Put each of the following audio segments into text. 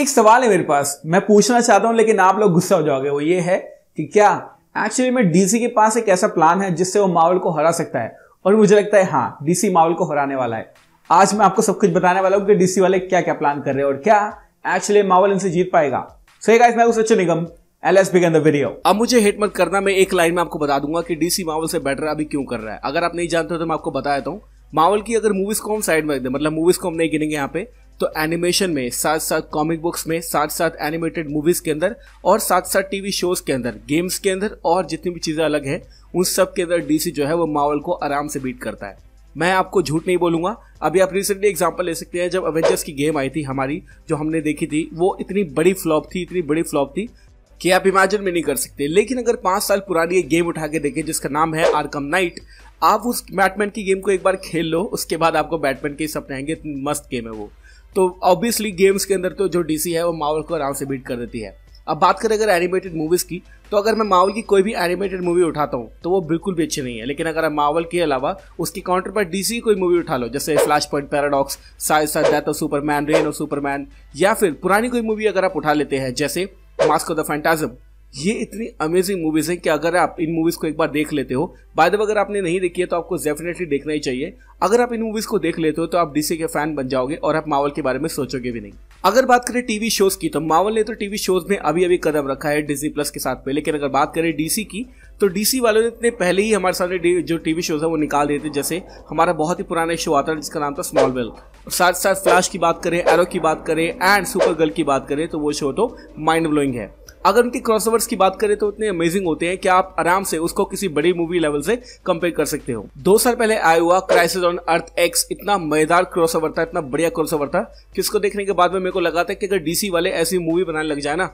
एक सवाल है मेरे पास मैं पूछना चाहता हूं लेकिन आप लोग गुस्सा हो जाओगे वो ये है कि क्या एक्चुअली में डीसी के पास एक ऐसा प्लान है जिससे वो मावल को हरा सकता है और मुझे लगता है हाँ डीसी मावल को हराने वाला है आज मैं आपको सब कुछ बताने वाला हूँ कि डीसी वाले क्या क्या प्लान कर रहे हैं और क्या एक्चुअली मावल इनसे जीत पाएगा सो so, गाइस मैं Sachin Nigam let's begin the video अब मुझे हेट मत करना मैं एक लाइन में आपको बता दूंगा कि डीसी मावल से बेटर अभी क्यों कर रहा है अगर आप नहीं जानते हो तो मैं आपको बता देता हूँ मावल की अगर मूवीज को हम साइड में रख दे मतलब मूवीज को हम नहीं गिनेंगे यहाँ पे तो एनिमेशन में साथ साथ कॉमिक बुक्स में साथ साथ एनिमेटेड मूवीज के अंदर और साथ साथ टीवी शोज के अंदर गेम्स के अंदर और जितनी भी चीज़ें अलग हैं उन सब के अंदर डीसी जो है वो मावल को आराम से बीट करता है मैं आपको झूठ नहीं बोलूंगा अभी आप रिसेंटली एग्जाम्पल ले सकते हैं जब एवेंजर्स की गेम आई थी हमारी जो हमने देखी थी वो इतनी बड़ी फ्लॉप थी इतनी बड़ी फ्लॉप थी कि आप इमेजिन भी नहीं कर सकते लेकिन अगर पाँच साल पुरानी एक गेम उठा के देखें जिसका नाम है आरकम नाइट आप उस बैटमैन की गेम को एक बार खेल लो उसके बाद आपको बैटमैन के सपने आएंगे मस्त गेम है वो तो ऑब्वियसली गेम्स के अंदर तो जो डीसी है वो मावल को आराम से बीट कर देती है अब बात करें अगर एनिमेटेड मूवीज़ की तो अगर मैं मावल की कोई भी एनिमेटेड मूवी उठाता हूँ तो वो बिल्कुल भी अच्छी नहीं है लेकिन अगर मावल के अलावा उसकी काउंटर पर डीसी की कोई मूवी उठा लो जैसे फ्लैश पॉइंट पैराडॉक्स साइज साथ death of Superman reign of Superman या फिर पुरानी कोई मूवी अगर आप उठा लेते हैं जैसे मास्क ऑफ द फैंटाजम ये इतनी अमेजिंग मूवीज़ हैं कि अगर आप इन मूवीज़ को एक बार देख लेते हो बाय द अगर आपने नहीं देखी है तो आपको डेफिनेटली देखना ही चाहिए अगर आप इन मूवीज़ को देख लेते हो तो आप डीसी के फैन बन जाओगे और आप मावल के बारे में सोचोगे भी नहीं अगर बात करें टीवी शोज़ की तो मावल ने तो टीवी शोज़ में अभी अभी कदम रखा है डिजी प्लस के साथ पे लेकिन अगर बात करें डीसी की तो डीसी वालों ने इतने पहले ही हमारे सामने जो टीवी शोज़ है वो निकाल दिए थे जैसे हमारा बहुत ही पुराना शो आता है जिसका नाम था स्मॉल वेल साथ साथ फ्लैश की बात करें एरो की बात करें एंड सुपर गर्ल की बात करें तो वो शो तो माइंड ब्लोइंग है अगर उनकी क्रॉसओवर्स की बात करें तो इतने अमेजिंग होते हैं कि आप आराम से उसको किसी बड़ी मूवी लेवल से कंपेयर कर सकते हो दो साल पहले आया हुआ क्राइसिस ऑन अर्थ एक्स इतना मजेदार क्रॉसओवर था इतना बढ़िया क्रॉसओवर था कि इसको देखने के बाद में मेरे को लगा था कि अगर डीसी वाले ऐसी मूवी बनाने लग जाए ना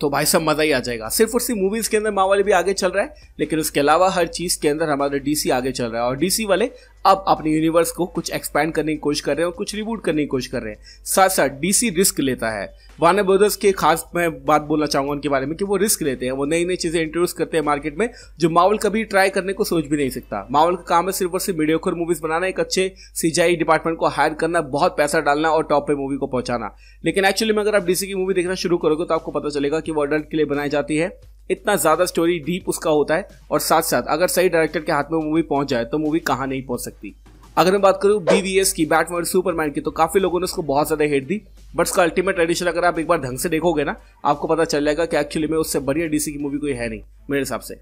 तो भाई सब मजा ही आ जाएगा सिर्फ और सिर्फ मूवीज के अंदर माँ वाले भी आगे चल रहा है लेकिन उसके अलावा हर चीज के अंदर हमारे डीसी आगे चल रहा है और डीसी वाले अब अपने यूनिवर्स को कुछ एक्सपैंड करने की कोशिश कर रहे हैं और कुछ रिबूट करने की कोशिश कर रहे हैं साथ साथ डीसी रिस्क लेता है वार्नर ब्रदर्स के खास मैं बात बोलना चाहूंगा उनके बारे में कि वो रिस्क लेते हैं वो नई नई चीज़ें इंट्रोड्यूस करते हैं मार्केट में जो मावल कभी ट्राई करने को सोच भी नहीं सकता मावल का काम है सिर्फ और सिर्फ मीडियोकर मूवीज बनाना एक अच्छे सीजाई डिपार्टमेंट को हायर करना बहुत पैसा डालना और टॉप पे मूवी को पहुंचाना लेकिन एक्चुअली में अगर आप डीसी की मूवी देखना शुरू करोगे तो आपको पता चलेगा कि वो अडल्ट के लिए बनाई जाती है इतना ज़्यादा स्टोरी डीप उसका होता है और साथ साथ अगर सही डायरेक्टर के हाथ में मूवी पहुंच जाए तो मूवी कहाँ नहीं पहुंच सकती अगर मैं बात करूँ बी की बैटमैन सुपरमैन की तो काफ़ी लोगों ने उसको बहुत ज़्यादा हेट दी बट उसका अल्टीमेट एडिशन अगर आप एक बार ढंग से देखोगे ना आपको पता चल जाएगा कि एक्चुअली में उससे बढ़िया डीसी की मूवी कोई है नहीं मेरे हिसाब से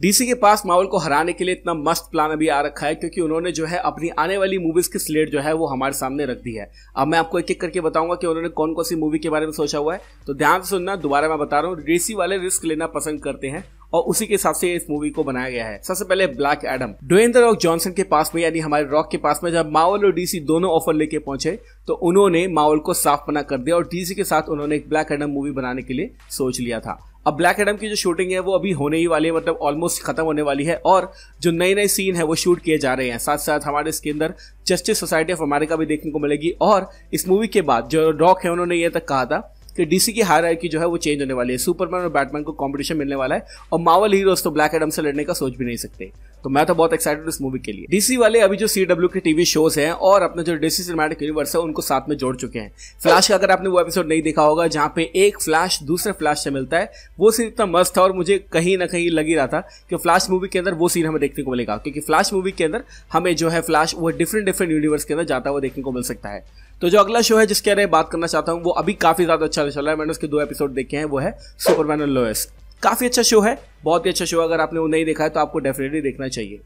डीसी के पास मावल को हराने के लिए इतना मस्त प्लान अभी आ रखा है क्योंकि उन्होंने जो है अपनी आने वाली मूवीज की स्लेट जो है वो हमारे सामने रख दी है अब मैं आपको एक एक करके बताऊंगा कि उन्होंने कौन कौन सी मूवी के बारे में सोचा हुआ है तो ध्यान से सुनना दोबारा मैं बता रहा हूँ डीसी वाले रिस्क लेना पसंद करते हैं और उसी के हिसाब से इस मूवी को बनाया गया है सबसे पहले ब्लैक एडम डोवेंद्र रॉक जॉनसन के पास में यानी हमारे रॉक के पास में जब मावल और डीसी दोनों ऑफर लेके पहुंचे तो उन्होंने मावल को साफ मना कर दिया और डीसी के साथ उन्होंने एक ब्लैक एडम मूवी बनाने के लिए सोच लिया था अब ब्लैक एडम की जो शूटिंग है वो अभी होने ही वाली है मतलब ऑलमोस्ट खत्म होने वाली है और जो नए नए सीन है वो शूट किए जा रहे हैं साथ साथ हमारे इसके अंदर जस्टिस सोसाइटी ऑफ अमेरिका भी देखने को मिलेगी और इस मूवी के बाद जो डॉक है उन्होंने ये तक कहा था कि डीसी की हार की जो है वो चेंज होने वाली है सुपरमैन और बैटमैन को कॉम्पिटिशन मिलने वाला है और मावल हीरोज तो ब्लैक एडम से लड़ने का सोच भी नहीं सकते तो मैं तो बहुत एक्साइटेड इस मूवी के लिए डीसी वाले अभी जो सी डब्ल्यू के टीवी शोज हैं और अपने जो डीसी सिनेमैटिक यूनिवर्स है उनको साथ में जोड़ चुके हैं फ्लैश का अगर आपने वो एपिसोड नहीं देखा होगा जहाँ पे एक फ्लैश दूसरे फ्लैश से मिलता है वो सीन इतना मस्त था और मुझे कहीं ना कहीं लग ही रहा था कि फ्लैश मूवी के अंदर वो सीन हमें देखने को मिलेगा क्योंकि फ्लैश मूवी के अंदर हमें जो है फ्लैश वो डिफरेंट डिफरेंट यूनिवर्स के अंदर जाता हुआ देखने को मिल सकता है तो जो अगला शो है जिसके बारे में बात करना चाहता हूँ वो अभी काफ़ी ज़्यादा अच्छा चल रहा है मैंने उसके दो एपिसोड देखे हैं वो है सुपरमैन एंड लोएस काफ़ी अच्छा शो है बहुत ही अच्छा शो है अगर आपने वो नहीं देखा है तो आपको डेफिनेटली देखना चाहिए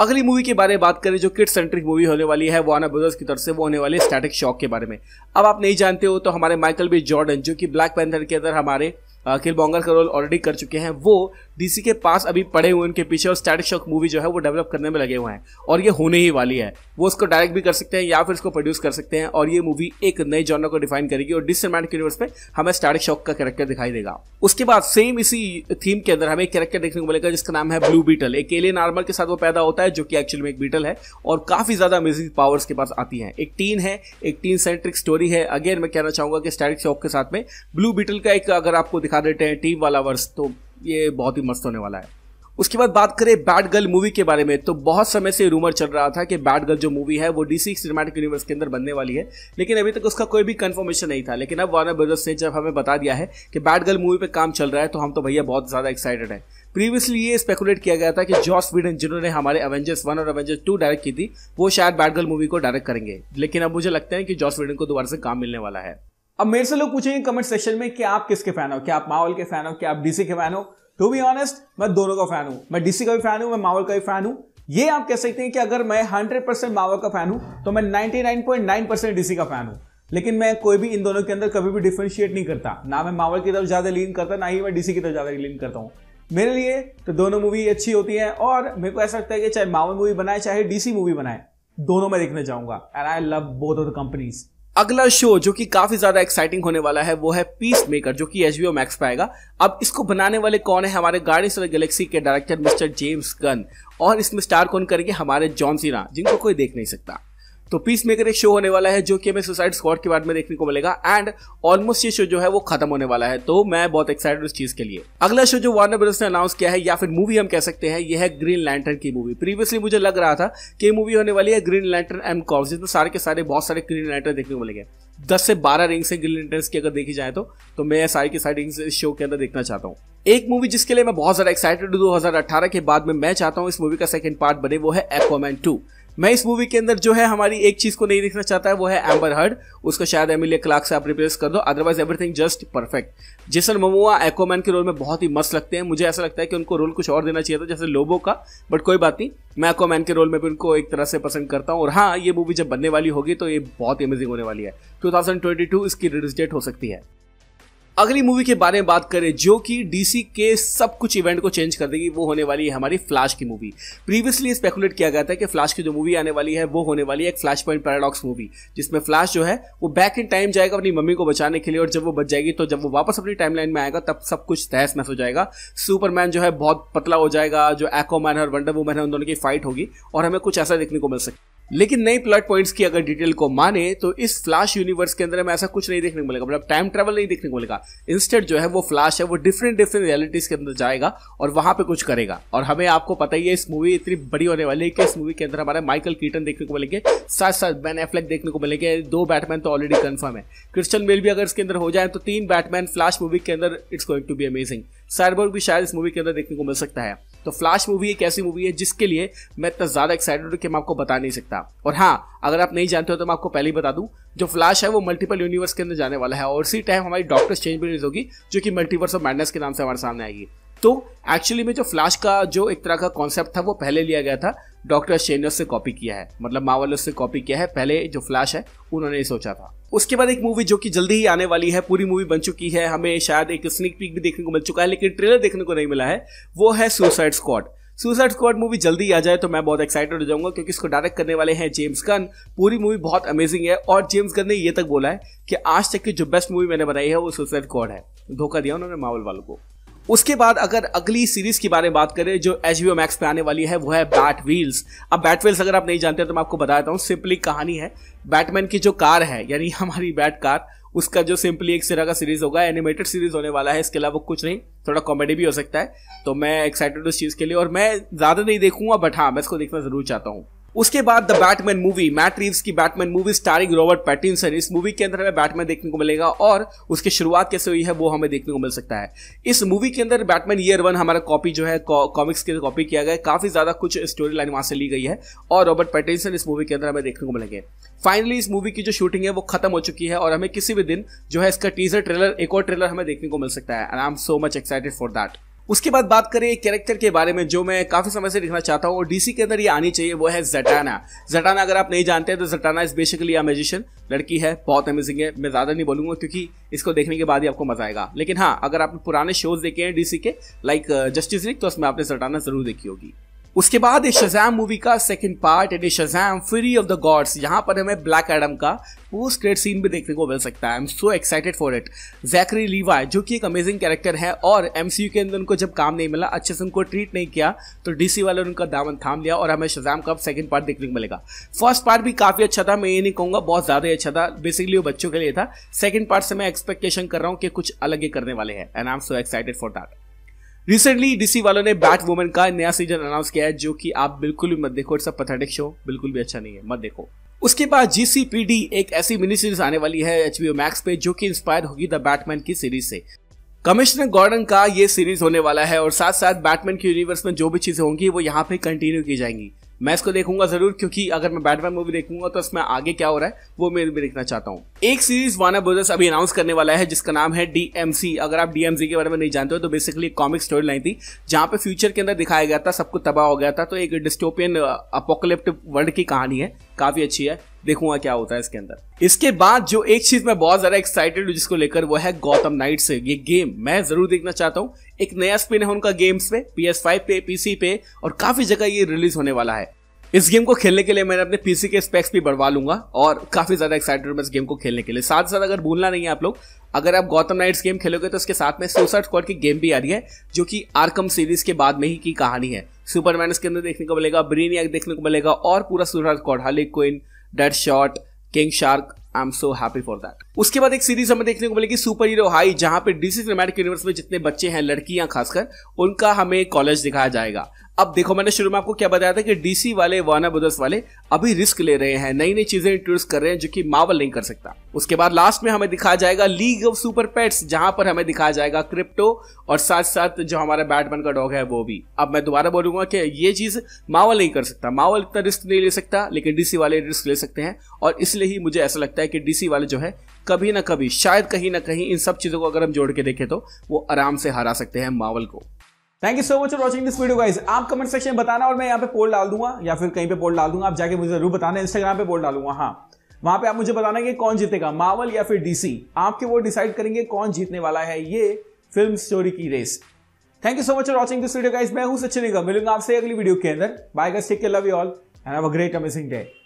अगली मूवी के बारे में बात करें जो किड सेंट्रिक मूवी होने वाली है वाना ब्रदर्स की तरफ से वो होने वाली है स्टैटिक शॉक के बारे में अब आप नहीं जानते हो तो हमारे माइकल बी जॉर्डन जो कि ब्लैक पैंथर के अंदर हमारे किल बॉन्गर का रोल ऑलरेडी कर चुके हैं वो डीसी के पास अभी पड़े हुए उनके पीछे और स्टैटिक शॉक मूवी जो है वो डेवलप करने में लगे हुए हैं और ये होने ही वाली है वो उसको डायरेक्ट भी कर सकते हैं या फिर उसको प्रोड्यूस कर सकते हैं और ये मूवी एक नए जॉनर को डिफाइन करेगी और डिसमेंट यूनिवर्स पे हमें स्टैटिक शॉक का कैरेक्टर दिखाई देगा उसके बाद सेम इसी थीम के अंदर हमें एक कैरेक्टर देखने को मिलेगा जिसका नाम है ब्लू बीटल एक एलियन आर्मर के साथ वो पैदा होता है जो कि एक्चुअली में एक बीटल है और काफी ज्यादा अमेजिंग पावर्स के पास आती है एक टीन है एक टीन सेंट्रिक स्टोरी है अगेन मैं कहना चाहूंगा कि स्टैटिक शॉक के साथ में ब्लू बीटल का एक अगर आपको दिखा देते हैं टीम वाला वर्ष तो ये बहुत ही मस्त होने वाला है उसके बाद बात करें बैड गर्ल मूवी के बारे में तो बहुत समय से रूमर चल रहा था कि बैड गर्ल जो मूवी है वो डीसी सिनेमैटिक यूनिवर्स के अंदर बनने वाली है लेकिन अभी तक उसका कोई भी कंफर्मेशन नहीं था लेकिन अब वार्नर ब्रदर्स ने जब हमें बता दिया है कि बैड गर्ल मूवी पे काम चल रहा है तो हम तो भैया बहुत ज़्यादा एक्साइटेड है प्रीवियसली ये स्पेकुलेट किया गया था कि जॉस वीडन जिन्होंने हमारे एवेंजर्स वन और एवेंजर्स टू डायरेक्ट की थी वो शायद बैड गर्ल मूवी को डायरेक्ट करेंगे लेकिन अब मुझे लगता है कि जॉस वीडन को दोबारा से काम मिलने वाला है अब मेरे से लोग पूछेंगे कमेंट सेक्शन में कि आप किसके फैन हो क्या आप मावल के फैन हो क्या आप डीसी के फैन हो टू बी ऑनेस्ट मैं दोनों का फैन हूं मैं डीसी का भी फैन हूं मैं मावल का भी फैन हूं ये आप कह सकते हैं कि अगर मैं हंड्रेड परसेंट मावल का फैन हूं तो मैं नाइनटी परसेंट डीसी का फैन हूं लेकिन मैं कोई भी इन दोनों के अंदर कभी भी डिफ्रेंशिएट नहीं करता ना मैं मावल की तरफ ज़्यादा लीन करता ना ही मैं डीसी की तरफ ज़्यादा लीन करता हूँ मेरे लिए तो दोनों मूवी अच्छी होती है और मेरे को ऐसा लगता है कि चाहे मावल मूवी बनाए चाहे डीसी मूवी बनाए दोनों में देखने जाऊंगा and I love both of the companies अगला शो जो कि काफी ज्यादा एक्साइटिंग होने वाला है वो है पीस मेकर जो कि एच ओ मैक्स पे आएगा अब इसको बनाने वाले कौन है हमारे गार्डियंस ऑफ गैलेक्सी के डायरेक्टर मिस्टर जेम्स गन और इसमें स्टार कौन करेंगे हमारे जॉन सीना जिनको कोई देख नहीं सकता तो पीस मेकर एक शो होने वाला है जो कि हमें सुसाइड स्क्वाड के बारे में देखने को मिलेगा एंड ऑलमोस्ट ये शो जो है वो खत्म होने वाला है तो मैं बहुत एक्साइटेड उस चीज के लिए अगला शो जो वार्नर ब्रदर्स ने अनाउंस किया है या फिर मूवी हम कह सकते हैं यह है ग्रीन लैंटर्न की मूवी प्रीवियसली मुझे लग रहा था कि मूवी होने वाली है ग्रीन लैंटर्न एम कॉर्स जिसमें सारे के सारे बहुत सारे ग्रीन लैंटर देखने को मिलेंगे दस से बारह रिंग्स है ग्रीन लैंटर्स की अगर देखी जाए तो तो मैं सारी के सारे रिंग्स इस शो के अंदर देखना चाहता हूँ एक मूवी जिसके लिए मैं बहुत ज्यादा एक्साइटेड हूँ 2018 के बाद में मैं चाहता हूँ इस मूवी का सेकंड पार्ट बने वो है एक्वामैन टू मैं इस मूवी के अंदर जो है हमारी एक चीज को नहीं देखना चाहता है वो है एम्बर हर्ड उसको शायद एमिलिया क्लार्क से आप रिप्लेस कर दो otherwise everything just perfect Jason Momoa Aquaman के रोल में बहुत ही मस्त लगते हैं मुझे ऐसा लगता है कि उनको रोल कुछ और देना चाहिए था जैसे लोबो का बट कोई बात नहीं मैं एक्ोमैन के रोल में भी उनको एक तरह से पसंद करता हूँ और हाँ ये मूवी जब बनने वाली होगी तो ये बहुत अमेजिंग होने वाली है टू इसकी रिलीज डेट हो सकती है अगली मूवी के बारे में बात करें जो कि डीसी के सब कुछ इवेंट को चेंज कर देगी वो होने वाली है हमारी फ्लैश की मूवी प्रीवियसली स्पेकुलेट किया गया था कि फ्लैश की जो मूवी आने वाली है वो होने वाली है एक फ्लैश पॉइंट पैराडॉक्स मूवी जिसमें फ्लैश जो है वो बैक इन टाइम जाएगा अपनी मम्मी को बचाने के लिए और जब वो बच जाएगी तो जब वो वापस अपनी टाइम में आएगा तब सब कुछ तहस नहस हो जाएगा सुपरमैन जो है बहुत पतला हो जाएगा जो एक्वामैन है और वंडर वुमैन है उन दोनों की फाइट होगी और हमें कुछ ऐसा देखने को मिल सकता है लेकिन नई प्लॉट पॉइंट्स की अगर डिटेल को माने तो इस फ्लैश यूनिवर्स के अंदर हमें ऐसा कुछ नहीं देखने को मिलेगा मतलब टाइम ट्रेवल नहीं देखने को मिलेगा इंस्टेंट जो है वो फ्लैश है वो डिफरेंट डिफरेंट रियलिटीज के अंदर जाएगा और वहां पे कुछ करेगा और हमें आपको पता ही है इस मूवी इतनी बड़ी होने वाली है कि इस मूवी के अंदर हमारे माइकल कीटन देखने को मिलेंगे साथ साथ बैन एफ्लेक देखने को मिलेंगे दो बैटमैन तो ऑलरेडी कन्फर्म है क्रिस्टन बेल भी अगर इसके अंदर हो जाए तो तीन बैटमैन फ्लैश मूवी के अंदर it's going to be amazing Cyborg भी शायद इस मूवी के अंदर देखने को मिल सकता है तो फ्लैश मूवी एक ऐसी मूवी है जिसके लिए मैं इतना ज़्यादा एक्साइटेड हूँ कि मैं आपको बता नहीं सकता और हाँ अगर आप नहीं जानते हो तो मैं आपको पहले ही बता दूँ जो फ्लैश है वो मल्टीपल यूनिवर्स के अंदर जाने वाला है और इसी टाइम हमारी डॉक्टर चेंज भी रिलीज होगी जो कि मल्टीवर्स ऑफ मैडनेस के नाम से हमारे सामने आएगी तो एक्चुअली में जो फ्लैश का जो एक तरह का कॉन्सेप्ट था वो पहले लिया गया था डॉक्टर शेनर से कॉपी किया है मतलब मावल से कॉपी किया है पहले जो फ्लैश है उन्होंने सोचा था उसके बाद एक मूवी जो कि जल्दी ही आने वाली है पूरी मूवी बन चुकी है हमें शायद एक स्निक पीक भी देखने को मिल चुका है लेकिन ट्रेलर देखने को नहीं मिला है वो है Suicide Squad Suicide Squad movie जल्दी आ जाए तो मैं बहुत एक्साइटेड हो जाऊंगा क्योंकि इसको डायरेक्ट करने वाले हैं जेम्स गन पूरी मूवी बहुत अमेजिंग है और जेम्स गन ने ये तक बोला है कि आज तक की जो बेस्ट मूवी मैंने बनाई है वो सुसाइड स्कॉड है धोखा दिया उन्होंने मावल वालों को उसके बाद अगर अगली सीरीज के बारे में बात करें जो एच बी मैक्स पे आने वाली है वो है बैट व्हील्स अब बैट व्हील्स अगर आप नहीं जानते तो मैं आपको बता देता हूँ सिंपली कहानी है बैटमैन की जो कार है यानी हमारी बैट कार उसका जो सिंपली एक तरह का सीरीज होगा एनिमेटेड सीरीज होने वाला है इसके अलावा कुछ नहीं थोड़ा कॉमेडी भी हो सकता है तो मैं एक्साइटेड उस चीज़ के लिए और मैं ज़्यादा नहीं देखूंगा बट हाँ मैं इसको देखना ज़रूर चाहता हूँ उसके बाद the Batman movie Matt Reeves की Batman movie starring Robert Pattinson इस मूवी के अंदर हमें बैटमैन देखने को मिलेगा और उसकी शुरुआत कैसे हुई है वो हमें देखने को मिल सकता है इस मूवी के अंदर बैटमैन ईयर वन हमारा कॉपी जो है कॉमिक्स के कॉपी किया गया काफ़ी ज़्यादा कुछ स्टोरी लाइन वहां से ली गई है और रॉबर्ट पैटिनसन इस मूवी के अंदर हमें देखने को मिलेंगे फाइनली इस मूवी की जो शूटिंग है वो खत्म हो चुकी है और हमें किसी भी दिन जो है इसका टीजर ट्रेलर एक और ट्रेलर हमें देखने को मिल सकता है I am so much excited for that उसके बाद बात करें एक कैरेक्टर के बारे में जो मैं काफी समय से लिखना चाहता हूँ और डीसी के अंदर ये आनी चाहिए वो है जटाना जटाना अगर आप नहीं जानते हैं तो Zatanna is basically a magician लड़की है बहुत अमेजिंग है मैं ज़्यादा नहीं बोलूंगा क्योंकि इसको देखने के बाद ही आपको मजा आएगा लेकिन हाँ अगर आपने पुराने शोज देखे हैं डीसी के लाइक जस्टिस लिख तो उसमें आपने जटाना जरूर देखी होगी उसके बाद शजैम मूवी का second part and Shazam fury of the gods यहाँ पर हमें ब्लैक एडम का पोस्ट क्रेड सीन भी देखने को मिल सकता है I am so excited for it Zachary Levi जो कि एक अमेजिंग कैरेक्टर है और एम के अंदर उनको जब काम नहीं मिला अच्छे से उनको ट्रीट नहीं किया तो डी वाले ने उनका दामन थाम लिया और हमें शजैम का सेकंड पार्ट देखने को मिलेगा फर्स्ट पार्ट भी काफ़ी अच्छा था मैं ये नहीं कहूँगा बहुत ज़्यादा ही अच्छा था बेसिकली वो बच्चों के लिए था सेकेंड पार्ट से मैं एक्सपेक्टेशन कर रहा हूँ कि कुछ अलग ही करने वाले हैं and I am so excited for that recently DC वालों ने बैट वुमन का नया सीजन अनाउंस किया है जो कि आप बिल्कुल भी मत देखो इट्स पथेटिक शो बिल्कुल भी अच्छा नहीं है मत देखो उसके बाद जीसीपीडी एक ऐसी मिनी सीरीज आने वाली है एच मैक्स पे जो कि इंस्पायर होगी द बैटमैन की सीरीज से कमिश्नर गॉर्डन का ये सीरीज होने वाला है और साथ साथ बैटमैन के यूनिवर्स में जो भी चीजें होंगी वो यहाँ पे कंटिन्यू की जाएंगी मैं इसको देखूंगा जरूर क्योंकि अगर मैं बैटमैन मूवी देखूंगा तो इसमें आगे क्या हो रहा है वो मैं भी देखना चाहता हूँ एक सीरीज वाना ब्रदर्स अभी अनाउंस करने वाला है जिसका नाम है डीएमसी अगर आप डीएमसी के बारे में नहीं जानते हो तो बेसिकली एक कॉमिक स्टोरी लाइन थी जहाँ पे फ्यूचर के अंदर दिखाया गया था सबको तबाह हो गया था तो एक डिस्टोपियन अपोकलिप्ट वर्ल्ड की कहानी है काफी अच्छी है देखूंगा क्या होता है इसके अंदर इसके बाद जो एक चीज मैं बहुत ज्यादा एक्साइटेड हूँ जिसको लेकर वो है गौतम नाइट से ये गेम मैं जरूर देखना चाहता हूँ एक नया स्पिन है उनका गेम्स पे पी एस फाइव पे पीसी पे और काफी जगह ये रिलीज होने वाला है इस गेम को खेलने के लिए मैंने अपने पीसी के स्पेक्स भी बढ़वा लूंगा और काफी ज्यादा एक्साइटेड हूँ इस गेम को खेलने के लिए साथ साथ अगर भूलना नहीं है आप लोग अगर आप गौतम नाइट्स गेम खेलोगे तो इसके साथ में सोसाइड स्क्वाड की गेम भी आ रही है जो कि आर्कम सीरीज के बाद में ही की कहानी है सुपरमैन इसके अंदर देखने को मिलेगा ब्रेनिया देखने को मिलेगा और पूरा Suicide Squad Harley Quinn Deadshot King Shark I am so happy for that उसके बाद एक सीरीज हमें देखने को मिलेगी सुपर हीरो हाई जहां पे डीसी सिनेमैटिक यूनिवर्स में जितने बच्चे हैं लड़कियां खासकर उनका हमें कॉलेज दिखाया जाएगा अब देखो मैंने शुरू में आपको क्या बताया था कि डीसी वाले वाना ब्रदर्स वाले अभी रिस्क ले रहे हैं नई नई चीजें इंट्रोड्यूस कर रहे हैं जो कि मावल नहीं कर सकता उसके बाद लास्ट में हमें दिखाया जाएगा लीग ऑफ सुपर पेट्स जहां पर हमें दिखाया जाएगा क्रिप्टो और साथ साथ जो हमारा बैटमैन का डॉग है वो भी अब मैं दोबारा बोलूंगा कि ये चीज मावल नहीं कर सकता मावल इतना रिस्क नहीं ले सकता लेकिन डीसी वाले रिस्क ले सकते हैं और इसलिए ही मुझे ऐसा लगता है कि डीसी वाले जो है कभी ना कभी शायद कहीं ना कहीं इन सब चीजों को अगर हम जोड़ के देखें तो वो आराम से हरा सकते हैं मावल को thank you so much for watching this video guys आप कमेंट सेक्शन में बताना और मैं यहाँ पे पोल डाल दूंगा या फिर कहीं पे पोल डाल दूंगा आप जाके मुझे जरूर बताना इंस्टाग्राम पे पोल डालूंगा हाँ वहां पे आप मुझे बताना कि कौन जीतेगा मावल या फिर डीसी आपके वो डिसाइड करेंगे कौन जीतने वाला है ये फिल्म स्टोरी की race thank you so much for watching this video guys मैं हूँ सचिन निगम मिलूंगा आपसे अगली वीडियो के अंदर bye guys take care love you all and have a great amazing day